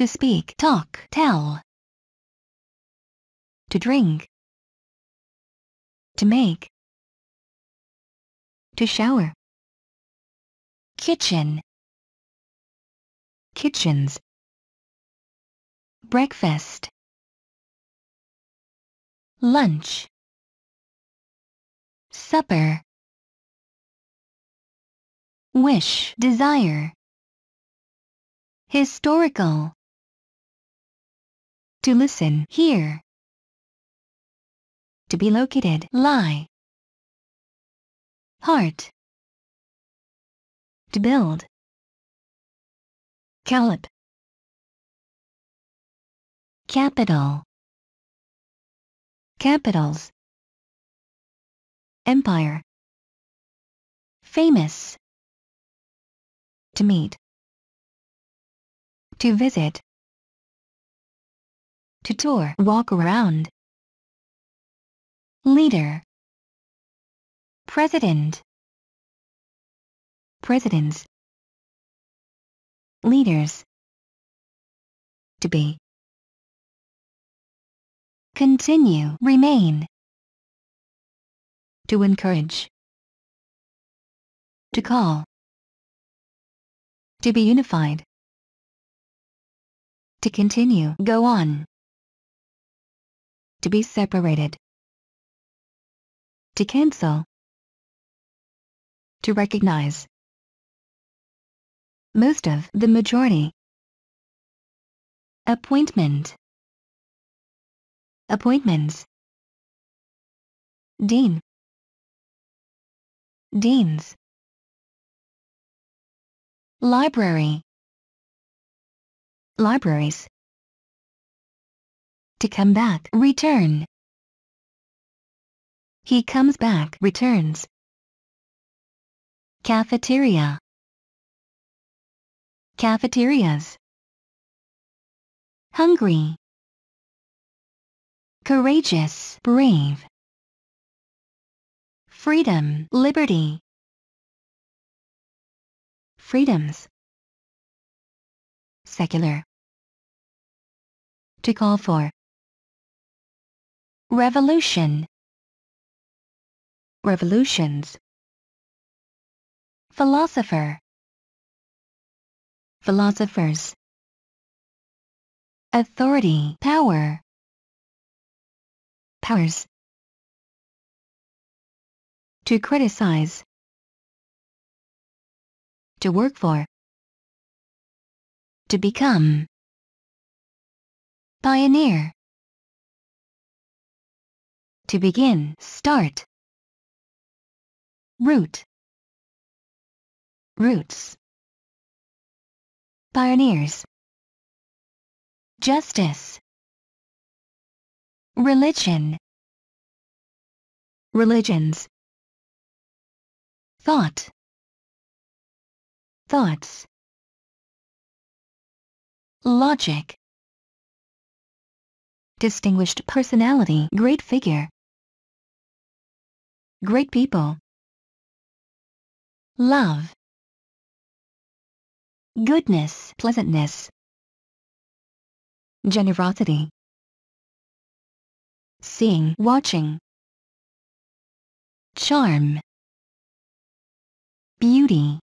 To speak, talk, tell. To drink. To make. To shower. Kitchen. Kitchens. Breakfast. Lunch. Supper. Wish, desire. Historical. To listen, hear. To be located, lie. Heart. To build. Calip. Capital. Capitals. Empire. Famous. To meet. To visit to tour, walk around. Leader President Presidents Leaders To be Continue, remain To encourage To call To be unified To continue, go on to be separated. To cancel. To recognize. Most of the majority. Appointment. Appointments. Dean. Deans. Library. Libraries to come back, return. He comes back, returns. Cafeteria. Cafeterias. Hungry. Courageous, brave. Freedom, liberty. Freedoms. Secular. To call for. Revolution Revolutions Philosopher Philosophers Authority Power Powers To criticize To work for To become Pioneer to begin, start. Root. Roots. Pioneers. Justice. Religion. Religions. Thought. Thoughts. Logic. Distinguished personality, great figure. Great people. Love. Goodness, pleasantness. Generosity. Seeing, watching. Charm. Beauty.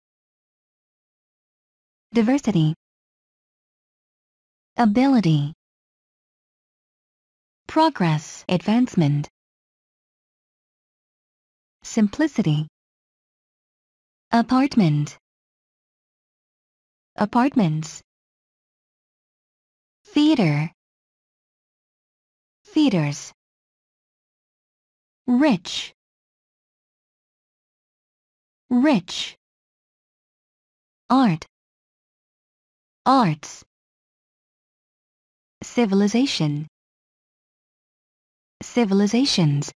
Diversity. Ability. Progress, advancement. Simplicity. Apartment. Apartments. Theater. Theaters. Rich. Rich. Art. Arts. Civilization. Civilizations.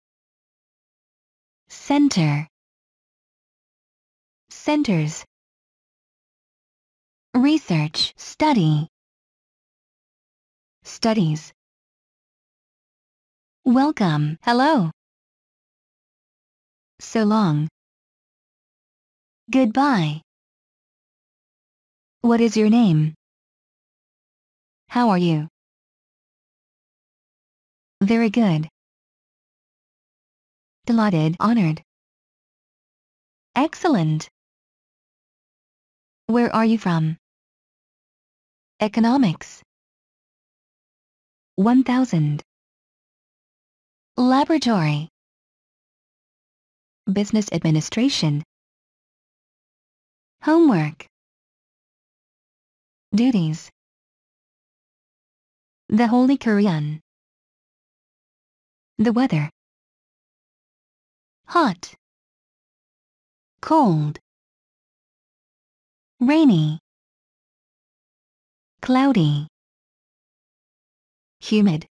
Center. Centers. Research, study. Studies. Welcome, hello. So long. Goodbye. What is your name? How are you? Very good. Delighted, honored. Excellent. Where are you from? Economics. 1000. Laboratory. Business administration. Homework. Duties. The Holy Korean. The weather hot, cold, rainy, cloudy, humid.